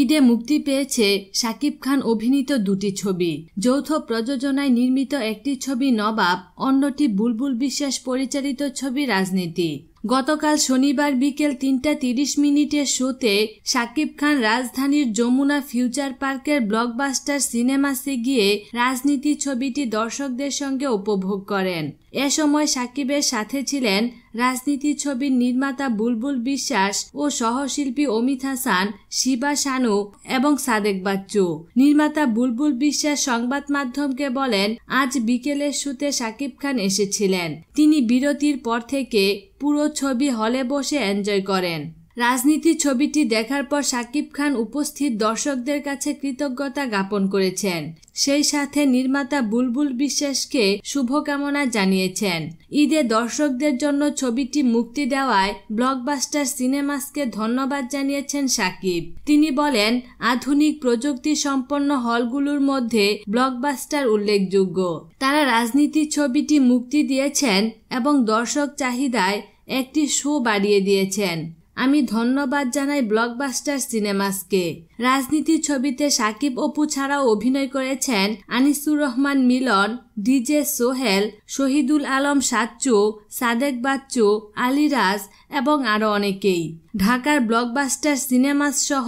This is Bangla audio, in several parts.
ঈদে মুক্তি পেয়েছে শাকিব খান অভিনীত দুটি ছবি যৌথ প্রযোজনায় নির্মিত একটি ছবি নবাব অন্যটি বুলবুল বিশ্বাস পরিচালিত ছবি রাজনীতি গতকাল শনিবার বিকেল তিনটা তিরিশ মিনিটে শোতে সাকিব খান রাজধানীর যমুনা ফিউচার পার্কের ব্লকবাস্টার সিনেমাসে গিয়ে রাজনীতি ছবিটি দর্শকদের সঙ্গে উপভোগ করেন এ সময় সাকিবের সাথে ছিলেন রাজনীতি ছবির নির্মাতা বুলবুল বিশ্বাস ও সহশিল্পী অমিত হাসান শিবা শানু এবং সাদেক বাচ্চু নির্মাতা বুলবুল বিশ্বাস সংবাদ মাধ্যমকে বলেন আজ বিকেলের শুতে সাকিব খান এসেছিলেন তিনি বিরতির পর থেকে পুরো ছবি হলে বসে এনজয় করেন রাজনীতি ছবিটি দেখার পর সাকিব খান উপস্থিত দর্শকদের কাছে কৃতজ্ঞতা জ্ঞাপন করেছেন সেই সাথে নির্মাতা বুলবুল বিশ্বাসকে শুভকামনা জানিয়েছেন ঈদে দর্শকদের জন্য ছবিটি মুক্তি দেওয়ায় ব্লকবাস্টার সিনেমাসকে ধন্যবাদ জানিয়েছেন সাকিব তিনি বলেন আধুনিক প্রযুক্তি সম্পন্ন হলগুলোর মধ্যে ব্লকবাস্টার উল্লেখযোগ্য তারা রাজনীতি ছবিটি মুক্তি দিয়েছেন এবং দর্শক চাহিদায় একটি শো বাড়িয়ে দিয়েছেন আমি ধন্যবাদ জানাই ব্লকবাস্টার সিনেমাসকে রাজনীতি ছবিতে সাকিব অপু ছাড়াও অভিনয় করেছেন আনিসুর রহমান মিলন ডিজে সোহেল শহীদুল আলম সাচ্চু সাদেক বাচ্চু আলিরাজ এবং আরও অনেকেই ঢাকার ব্লকবাস্টার সিনেমাস সহ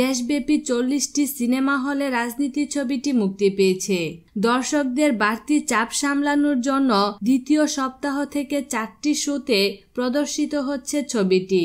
দেশব্যাপী চল্লিশটি সিনেমা হলে রাজনীতি ছবিটি মুক্তি পেয়েছে দর্শকদের বাড়তি চাপ সামলানোর জন্য দ্বিতীয় সপ্তাহ থেকে চারটি শোতে প্রদর্শিত হচ্ছে ছবিটি